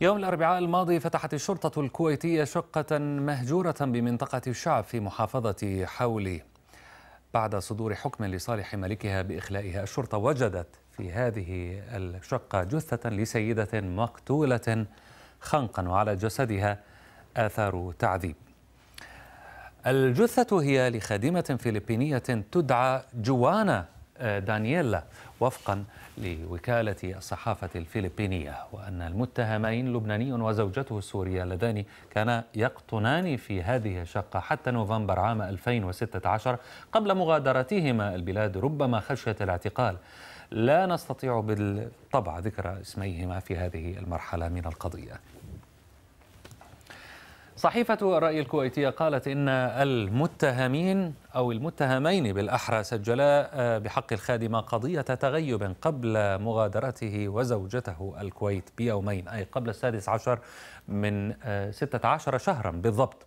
يوم الأربعاء الماضي فتحت الشرطة الكويتية شقة مهجورة بمنطقة الشعب في محافظة حولي بعد صدور حكم لصالح ملكها بإخلائها الشرطة وجدت في هذه الشقة جثة لسيدة مقتولة خنقا وعلى جسدها آثار تعذيب الجثة هي لخادمة فلبينية تدعى جوانا دانييلا وفقا لوكالة الصحافة الفلبينية وأن المتهمين لبناني وزوجته السورية اللذان كانا يقطنان في هذه الشقة حتى نوفمبر عام 2016 قبل مغادرتهما البلاد ربما خشية الاعتقال لا نستطيع بالطبع ذكر اسميهما في هذه المرحلة من القضية صحيفة الرأي الكويتية قالت إن المتهمين أو المتهمين بالأحرى سجلا آه، بحق الخادمة قضية تغيب قبل مغادرته وزوجته الكويت بيومين أي قبل السادس عشر من 16 آه، شهرا بالضبط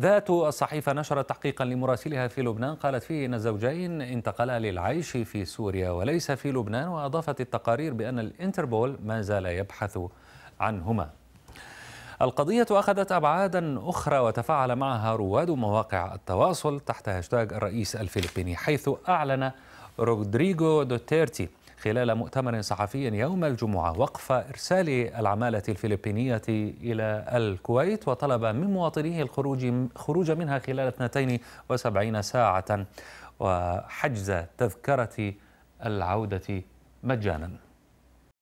ذات الصحيفة نشرت تحقيقا لمراسلها في لبنان قالت فيه إن الزوجين انتقلا للعيش في سوريا وليس في لبنان وأضافت التقارير بأن الانتربول ما زال يبحث عنهما القضية أخذت أبعادا أخرى وتفاعل معها رواد مواقع التواصل تحت هاشتاج الرئيس الفلبيني حيث أعلن رودريغو دوتيرتي خلال مؤتمر صحفي يوم الجمعة وقف إرسال العمالة الفلبينية إلى الكويت وطلب من مواطنيه الخروج خروج منها خلال 72 ساعة وحجز تذكرة العودة مجانا